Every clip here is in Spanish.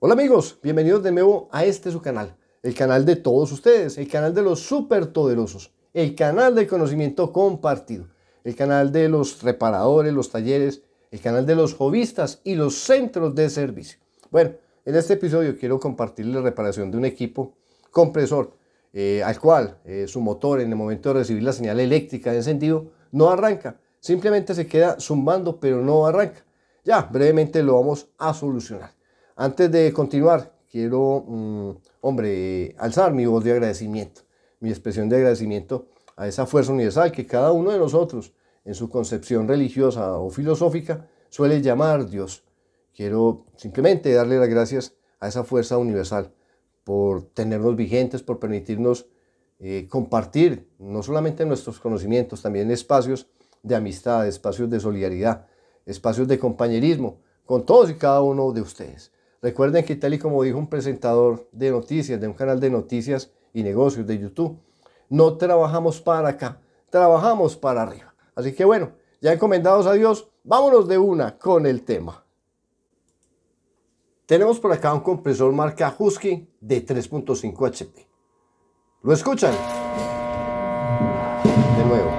Hola amigos, bienvenidos de nuevo a este su canal, el canal de todos ustedes, el canal de los super el canal del conocimiento compartido, el canal de los reparadores, los talleres, el canal de los jovistas y los centros de servicio. Bueno, en este episodio quiero compartirles la reparación de un equipo compresor eh, al cual eh, su motor en el momento de recibir la señal eléctrica de encendido no arranca, simplemente se queda zumbando pero no arranca. Ya brevemente lo vamos a solucionar. Antes de continuar, quiero, mm, hombre, alzar mi voz de agradecimiento, mi expresión de agradecimiento a esa fuerza universal que cada uno de nosotros, en su concepción religiosa o filosófica, suele llamar Dios. Quiero simplemente darle las gracias a esa fuerza universal por tenernos vigentes, por permitirnos eh, compartir no solamente nuestros conocimientos, también espacios de amistad, espacios de solidaridad, espacios de compañerismo con todos y cada uno de ustedes. Recuerden que tal y como dijo un presentador de noticias, de un canal de noticias y negocios de YouTube, no trabajamos para acá, trabajamos para arriba. Así que bueno, ya encomendados a Dios, vámonos de una con el tema. Tenemos por acá un compresor marca Husky de 3.5 HP. ¿Lo escuchan? De nuevo.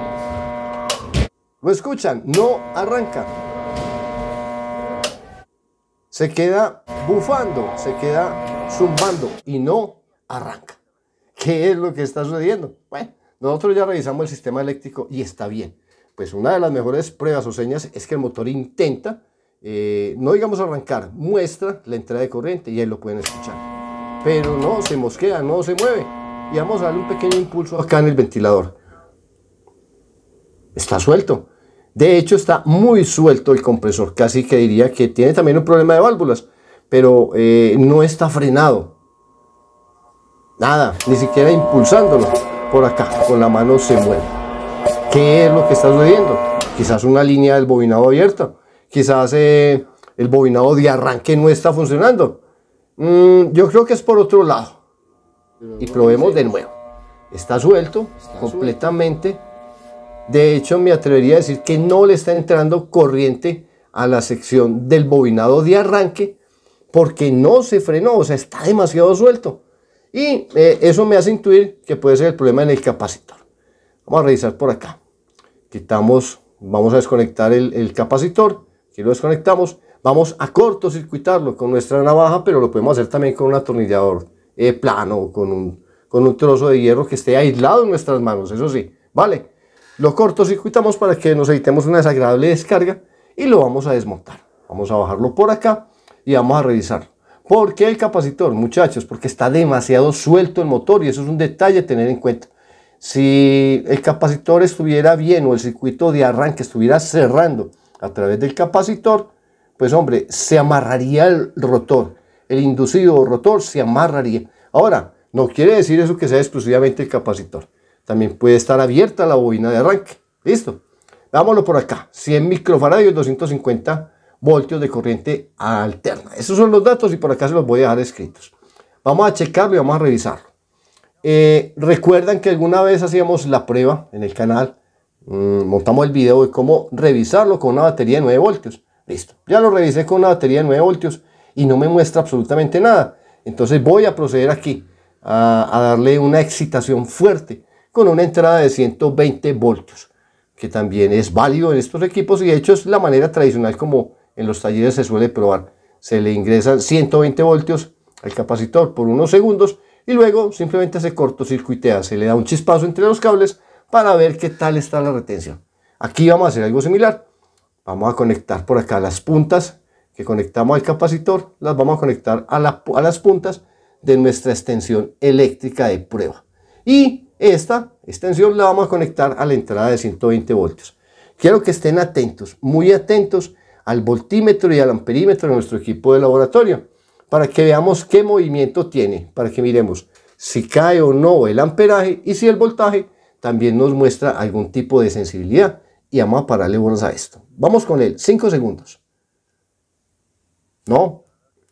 ¿Lo escuchan? No arranca se queda bufando, se queda zumbando y no arranca. ¿Qué es lo que está sucediendo? Bueno, nosotros ya revisamos el sistema eléctrico y está bien. Pues una de las mejores pruebas o señas es que el motor intenta, eh, no digamos arrancar, muestra la entrada de corriente y ahí lo pueden escuchar. Pero no, se mosquea, no se mueve. Y vamos a darle un pequeño impulso acá en el ventilador. Está suelto. De hecho, está muy suelto el compresor, casi que diría que tiene también un problema de válvulas, pero eh, no está frenado. Nada, ni siquiera impulsándolo por acá, con la mano se mueve. ¿Qué es lo que está sucediendo? Quizás una línea del bobinado abierta, quizás eh, el bobinado de arranque no está funcionando. Mm, yo creo que es por otro lado. Y probemos de nuevo. Está suelto completamente de hecho, me atrevería a decir que no le está entrando corriente a la sección del bobinado de arranque porque no se frenó, o sea, está demasiado suelto. Y eh, eso me hace intuir que puede ser el problema en el capacitor. Vamos a revisar por acá. Quitamos, vamos a desconectar el, capacitor. Aquí lo desconectamos. Vamos a cortocircuitarlo con nuestra navaja, pero lo podemos hacer también con un atornillador eh, plano con un, con un trozo de hierro que esté aislado en nuestras manos, eso sí. ¿Vale? Lo cortocircuitamos para que nos evitemos una desagradable descarga y lo vamos a desmontar. Vamos a bajarlo por acá y vamos a revisarlo. ¿Por qué el capacitor, muchachos? Porque está demasiado suelto el motor y eso es un detalle a tener en cuenta. Si el capacitor estuviera bien o el circuito de arranque estuviera cerrando a través del capacitor, pues hombre, se amarraría el rotor. El inducido rotor se amarraría. Ahora, no quiere decir eso que sea exclusivamente el capacitor. También puede estar abierta la bobina de arranque. Listo. dámoslo por acá. 100 microfaradios, 250 voltios de corriente alterna. Esos son los datos y por acá se los voy a dejar escritos. Vamos a checarlo y vamos a revisarlo. Eh, Recuerdan que alguna vez hacíamos la prueba en el canal. Mm, montamos el video de cómo revisarlo con una batería de 9 voltios. Listo. Ya lo revisé con una batería de 9 voltios y no me muestra absolutamente nada. Entonces voy a proceder aquí a darle una excitación fuerte con una entrada de 120 voltios, que también es válido en estos equipos y de hecho es la manera tradicional como en los talleres se suele probar. Se le ingresan 120 voltios al capacitor por unos segundos y luego simplemente se cortocircuitea, se le da un chispazo entre los cables para ver qué tal está la retención. Aquí vamos a hacer algo similar. Vamos a conectar por acá las puntas que conectamos al capacitor, las vamos a conectar a, a las puntas de nuestra extensión eléctrica de prueba. Y esta extensión la vamos a conectar a la entrada de 120 voltios. Quiero que estén atentos, muy atentos al voltímetro y al amperímetro de nuestro equipo de laboratorio para que veamos qué movimiento tiene, para que miremos si cae o no el amperaje y si el voltaje también nos muestra algún tipo de sensibilidad. Y vamos a pararle bonos a esto. Vamos con él, 5 segundos. No,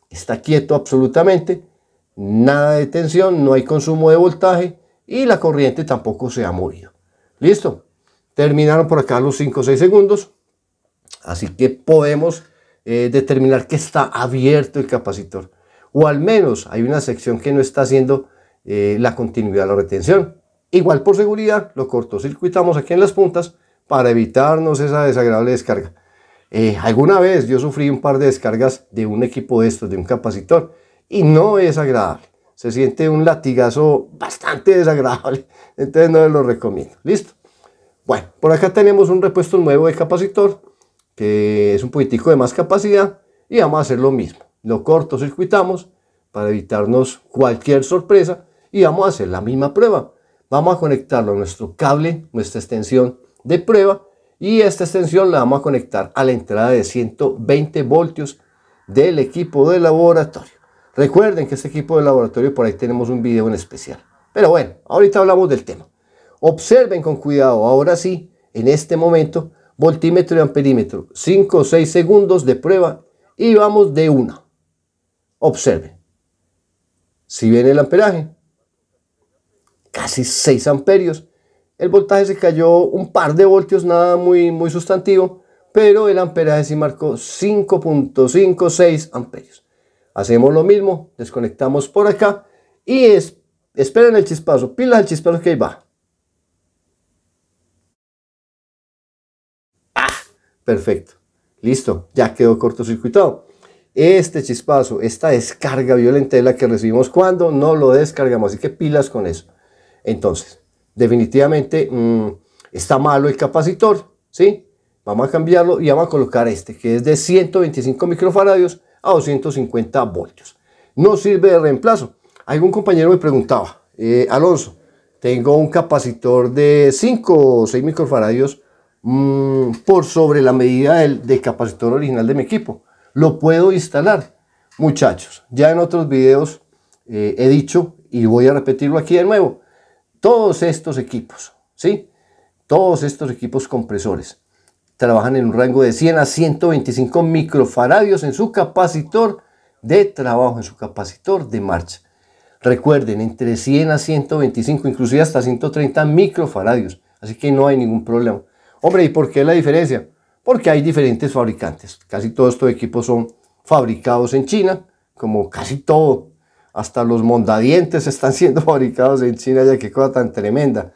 está quieto absolutamente, nada de tensión, no hay consumo de voltaje, y la corriente tampoco se ha movido. Listo. Terminaron por acá los 5 o 6 segundos. Así que podemos eh, determinar que está abierto el capacitor. O al menos hay una sección que no está haciendo eh, la continuidad de la retención. Igual por seguridad lo cortocircuitamos aquí en las puntas para evitarnos esa desagradable descarga. Eh, alguna vez yo sufrí un par de descargas de un equipo de estos, de un capacitor, y no es agradable se siente un latigazo bastante desagradable. Entonces no les lo recomiendo. ¿Listo? Bueno, por acá tenemos un repuesto nuevo de capacitor, que es un poquitico de más capacidad, y vamos a hacer lo mismo. Lo cortocircuitamos para evitarnos cualquier sorpresa y vamos a hacer la misma prueba. Vamos a conectarlo a nuestro cable, nuestra extensión de prueba, y esta extensión la vamos a conectar a la entrada de 120 voltios del equipo de laboratorio. Recuerden que este equipo de laboratorio por ahí tenemos un video en especial. Pero bueno, ahorita hablamos del tema. Observen con cuidado, ahora sí, en este momento, voltímetro y amperímetro, 5 o 6 segundos de prueba y vamos de una. Observen. Si viene el amperaje, casi 6 amperios. El voltaje se cayó un par de voltios, nada muy, muy sustantivo, pero el amperaje sí marcó 5.56 amperios. Hacemos lo mismo, desconectamos por acá y es, esperen el chispazo, Pila el chispazo que ahí va. ¡Ah! Perfecto, listo, ya quedó cortocircuitado. Este chispazo, esta descarga violenta la que recibimos cuando no lo descargamos, así que pilas con eso. Entonces, definitivamente mm, está malo el capacitor, ¿sí? Vamos a cambiarlo y vamos a colocar este, que es de 125 microfaradios a 250 voltios. No sirve de reemplazo. Algún compañero me preguntaba, eh, Alonso, tengo un capacitor de 5 o 6 microfaradios mm, por sobre la medida del, capacitor original de mi equipo. Lo puedo instalar. Muchachos, ya en otros videos eh, he dicho y voy a repetirlo aquí de nuevo. Todos estos equipos, ¿sí? Todos estos equipos compresores trabajan en un rango de 100 a 125 microfaradios en su capacitor de trabajo, en su capacitor de marcha. Recuerden, entre 100 a 125, inclusive hasta 130 microfaradios. Así que no hay ningún problema. Hombre, ¿y por qué la diferencia? Porque hay diferentes fabricantes. Casi todos estos equipos son fabricados en China, como casi todo. Hasta los mondadientes están siendo fabricados en China, ya que cosa tan tremenda.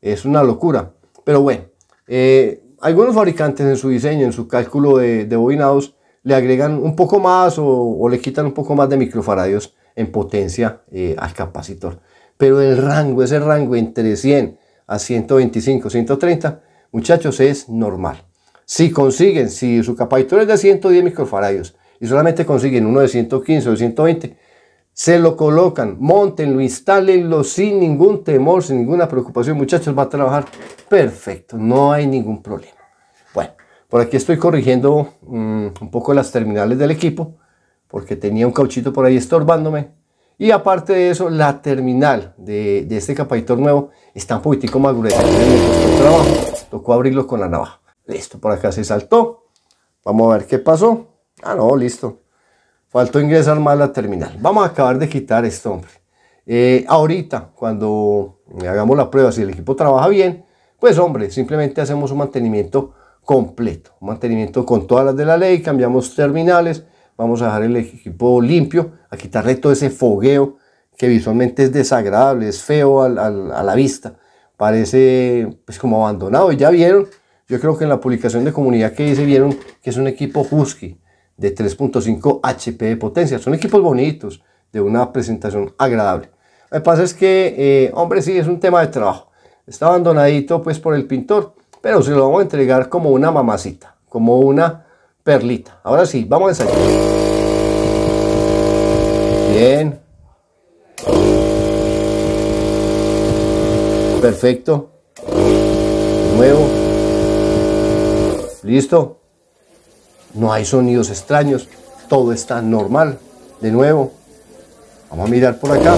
Es una locura. Pero bueno, eh, algunos fabricantes en su diseño, en su cálculo de, bobinados, le agregan un poco más o, le quitan un poco más de microfaradios en potencia eh, al capacitor. Pero el rango, ese rango entre 100 a 125, 130, muchachos, es normal. Si consiguen, si su capacitor es de 110 microfaradios y solamente consiguen uno de 115 o 120, se lo colocan, montenlo, instálenlo sin ningún temor, sin ninguna preocupación. Muchachos, va a trabajar perfecto, no hay ningún problema. Bueno, por aquí estoy corrigiendo mm, un poco las terminales del equipo, porque tenía un cauchito por ahí estorbándome. Y aparte de eso, la terminal de, este capacitor nuevo está un poquitico más gruesa. Tocó abrirlo con la navaja. Listo, por acá se saltó. Vamos a ver qué pasó. Ah, no, listo. Faltó ingresar más la terminal. Vamos a acabar de quitar esto, hombre. Eh, ahorita, cuando hagamos la prueba, si el equipo trabaja bien, pues hombre, simplemente hacemos un mantenimiento completo, un mantenimiento con todas las de la ley, cambiamos terminales, vamos a dejar el equipo limpio, a quitarle todo ese fogueo que visualmente es desagradable, es feo a la vista, parece pues como abandonado. Y ya vieron, yo creo que en la publicación de comunidad que hice vieron que es un equipo husky, de 3.5 HP de potencia. Son equipos bonitos, de una presentación agradable. Lo que pasa es que, eh, hombre, sí, es un tema de trabajo. Está abandonadito pues por el pintor, pero se lo vamos a entregar como una mamacita, como una perlita. Ahora sí, vamos a ensayar. Bien. Perfecto. nuevo. Listo no hay sonidos extraños, todo está normal. De nuevo, vamos a mirar por acá.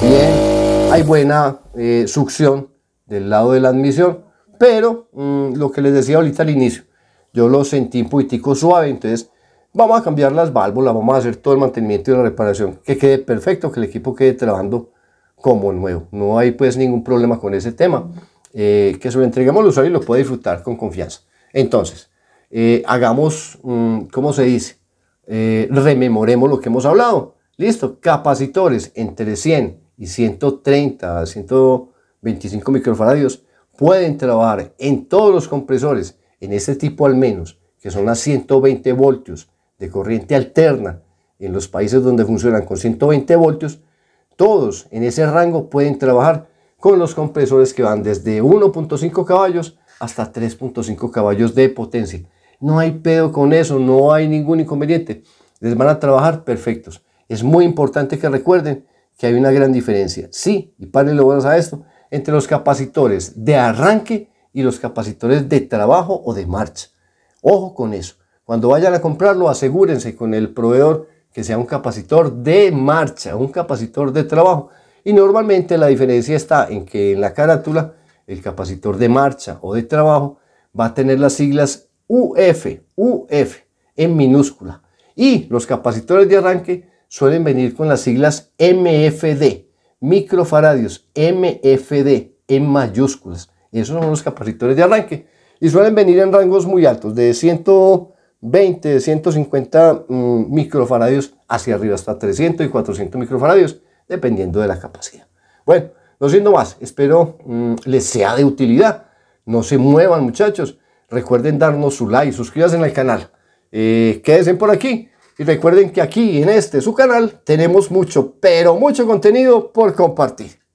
Bien, hay buena eh, succión del lado de la admisión, pero mm, lo que les decía ahorita al inicio, yo lo sentí un poquitico suave, entonces vamos a cambiar las válvulas, vamos a hacer todo el mantenimiento y la reparación, que quede perfecto, que el equipo quede trabajando como nuevo. No hay pues ningún problema con ese tema. Eh, que se lo entreguemos al usuario y lo puede disfrutar con confianza. Entonces, eh, hagamos, mm, ¿cómo se dice? Eh, rememoremos lo que hemos hablado. Listo, capacitores entre 100 y 130, 125 microfaradios pueden trabajar en todos los compresores, en este tipo al menos, que son a 120 voltios de corriente alterna en los países donde funcionan con 120 voltios, todos en ese rango pueden trabajar con los compresores que van desde 1.5 caballos hasta 3.5 caballos de potencia. No hay pedo con eso, no hay ningún inconveniente. Les van a trabajar perfectos. Es muy importante que recuerden que hay una gran diferencia. Sí, y lo buenas a esto, entre los capacitores de arranque y los capacitores de trabajo o de marcha. Ojo con eso. Cuando vayan a comprarlo, asegúrense con el proveedor que sea un capacitor de marcha, un capacitor de trabajo, y normalmente la diferencia está en que en la carátula el capacitor de marcha o de trabajo va a tener las siglas UF, UF en minúscula. Y los capacitores de arranque suelen venir con las siglas MFD, microfaradios, MFD en mayúsculas. Esos son los capacitores de arranque y suelen venir en rangos muy altos, de 120, 150 mm, microfaradios hacia arriba, hasta 300 y 400 microfaradios dependiendo de la capacidad. Bueno, no siendo más, espero mm, les sea de utilidad. No se muevan muchachos. Recuerden darnos su like, suscríbanse al canal. Eh, quédense por aquí. Y recuerden que aquí en este, su canal, tenemos mucho, pero mucho contenido por compartir.